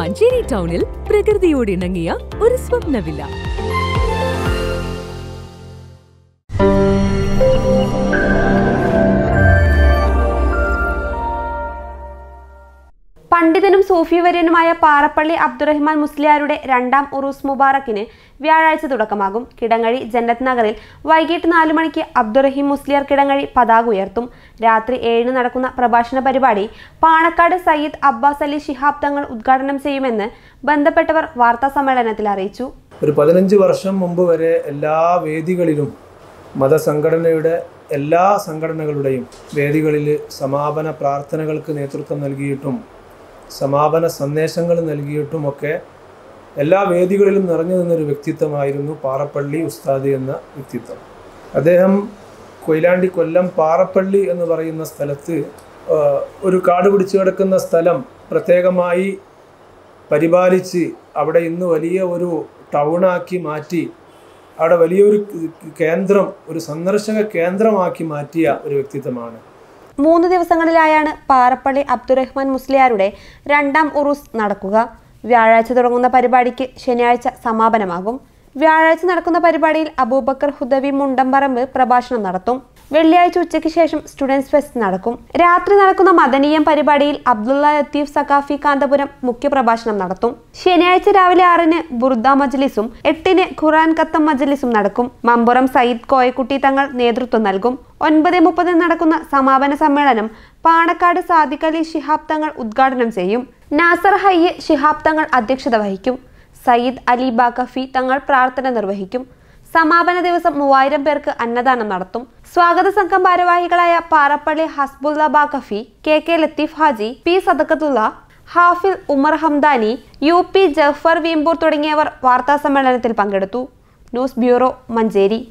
മഞ്ചേരി ടൗണിൽ പ്രകൃതിയോട് ഇണങ്ങിയ ഒരു സ്വപ്നവില്ല പണ്ഡിതനും സൂഫിവര്യനുമായ വര്യനുമായ പാറപ്പള്ളി അബ്ദുറഹ്മാൻ മുസ്ലിയാരുടെ രണ്ടാം ഉറൂസ് മുബാറക്കിന് വ്യാഴാഴ്ച തുടക്കമാകും കിടങ്ങഴി ജന്നത്ത് നഗറിൽ വൈകിട്ട് നാലു മണിക്ക് അബ്ദുറഹീം മുസ്ലിയാർ കിടങ്ങഴി പതാക ഉയർത്തും രാത്രി ഏഴിന് നടക്കുന്ന പ്രഭാഷണ പരിപാടി പാണക്കാട് സയ്യിദ് അബ്ബാസ് അലി ശിഹാബ് തങ്ങൾ ഉദ്ഘാടനം ചെയ്യുമെന്ന് ബന്ധപ്പെട്ടവർ വാർത്താ സമ്മേളനത്തിൽ അറിയിച്ചു ഒരു പതിനഞ്ച് വർഷം മുമ്പ് വരെ എല്ലാ വേദികളിലും മതസംഘടനയുടെ എല്ലാ സംഘടനകളുടെയും വേദികളിൽ സമാപന പ്രാർത്ഥനകൾക്ക് നേതൃത്വം നൽകിയിട്ടും സമാപന സന്ദേശങ്ങൾ നൽകിയിട്ടുമൊക്കെ എല്ലാ വേദികളിലും നിറഞ്ഞു നിന്നൊരു വ്യക്തിത്വമായിരുന്നു പാറപ്പള്ളി ഉസ്താദി എന്ന വ്യക്തിത്വം അദ്ദേഹം കൊയിലാണ്ടി കൊല്ലം പാറപ്പള്ളി എന്ന് പറയുന്ന സ്ഥലത്ത് ഒരു കാട് പിടിച്ചു കിടക്കുന്ന സ്ഥലം പ്രത്യേകമായി പരിപാലിച്ച് അവിടെ ഇന്ന് വലിയ ഒരു ടൗണാക്കി മാറ്റി അവിടെ വലിയൊരു കേന്ദ്രം ഒരു സന്ദർശക കേന്ദ്രമാക്കി മാറ്റിയ ഒരു വ്യക്തിത്വമാണ് മൂന്ന് ദിവസങ്ങളിലായാണ് പാറപ്പള്ളി അബ്ദുറഹ്മാൻ മുസ്ലിയാരുടെ രണ്ടാം ഉറൂസ് നടക്കുക വ്യാഴാഴ്ച തുടങ്ങുന്ന പരിപാടിക്ക് ശനിയാഴ്ച സമാപനമാകും വ്യാഴാഴ്ച നടക്കുന്ന പരിപാടിയിൽ അബൂബക്കർ ഹുദവി മുണ്ടംപറമ്പ് പ്രഭാഷണം നടത്തും വെള്ളിയാഴ്ച ഉച്ചയ്ക്ക് ശേഷം സ്റ്റുഡൻസ് ഫെസ്റ്റ് നടക്കും രാത്രി നടക്കുന്ന മദനീയം പരിപാടിയിൽ അബ്ദുള്ള ലത്തീഫ് സഖാഫി കാന്തപുരം മുഖ്യപ്രഭാഷണം നടത്തും ശനിയാഴ്ച രാവിലെ ആറിന് ബുർദ മജ്ലിസും എട്ടിന് ഖുറാൻ കത്തം മജ്ലിസും നടക്കും മമ്പുറം സയ്യിദ് കോയക്കുട്ടി തങ്ങൾ നേതൃത്വം നൽകും ഒൻപത് മുപ്പതിന് നടക്കുന്ന സമാപന സമ്മേളനം പാണക്കാട് സാദിഖലി ശിഹാബ് തങ്ങൾ ഉദ്ഘാടനം ചെയ്യും നാസർ ഹയ്യ് ശിഹാബ് തങ്ങൾ അധ്യക്ഷത വഹിക്കും സയ്യിദ് അലി ബാഖഫി തങ്ങൾ പ്രാർത്ഥന നിർവഹിക്കും സമാപന ദിവസം മൂവായിരം പേർക്ക് അന്നദാനം നടത്തും സ്വാഗത സംഘം ഭാരവാഹികളായ Parappally Hasbulla Baqafi K K Latheef Haji P Sadakathulla Hafil Umar Hamdani U P Jafar Veempur തുടങ്ങിയവർ വാർത്താസമ്മേളനത്തിൽ പങ്കെടുത്തു ന്യൂസ് ബ്യൂറോ മഞ്ചേരി